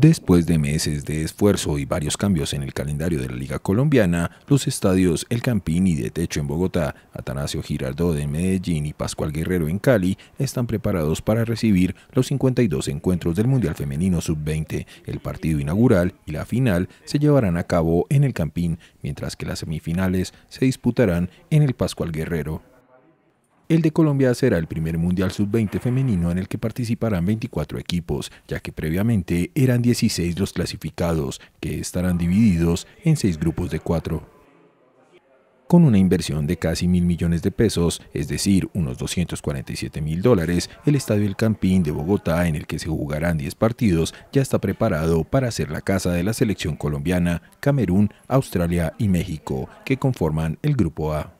Después de meses de esfuerzo y varios cambios en el calendario de la Liga Colombiana, los estadios El Campín y de Techo en Bogotá, Atanasio Girardot en Medellín y Pascual Guerrero en Cali están preparados para recibir los 52 encuentros del Mundial Femenino Sub-20. El partido inaugural y la final se llevarán a cabo en El Campín, mientras que las semifinales se disputarán en el Pascual Guerrero. El de Colombia será el primer Mundial Sub-20 femenino en el que participarán 24 equipos, ya que previamente eran 16 los clasificados, que estarán divididos en seis grupos de cuatro. Con una inversión de casi mil millones de pesos, es decir, unos 247 mil dólares, el Estadio El Campín de Bogotá, en el que se jugarán 10 partidos, ya está preparado para ser la casa de la selección colombiana, Camerún, Australia y México, que conforman el Grupo A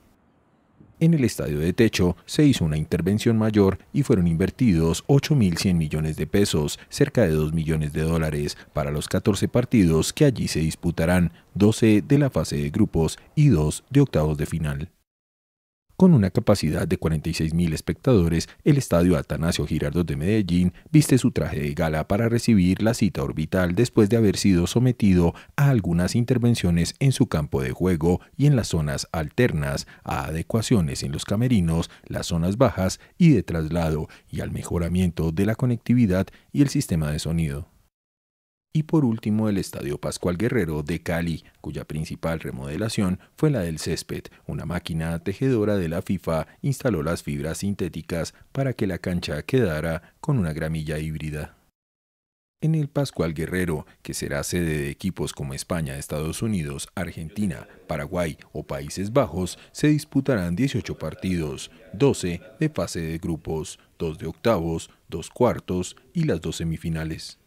en el estadio de techo se hizo una intervención mayor y fueron invertidos 8.100 millones de pesos, cerca de 2 millones de dólares, para los 14 partidos que allí se disputarán, 12 de la fase de grupos y 2 de octavos de final. Con una capacidad de 46.000 espectadores, el Estadio Atanasio Girardot de Medellín viste su traje de gala para recibir la cita orbital después de haber sido sometido a algunas intervenciones en su campo de juego y en las zonas alternas, a adecuaciones en los camerinos, las zonas bajas y de traslado, y al mejoramiento de la conectividad y el sistema de sonido y por último el Estadio Pascual Guerrero de Cali, cuya principal remodelación fue la del césped. Una máquina tejedora de la FIFA instaló las fibras sintéticas para que la cancha quedara con una gramilla híbrida. En el Pascual Guerrero, que será sede de equipos como España, Estados Unidos, Argentina, Paraguay o Países Bajos, se disputarán 18 partidos, 12 de fase de grupos, 2 de octavos, 2 cuartos y las dos semifinales.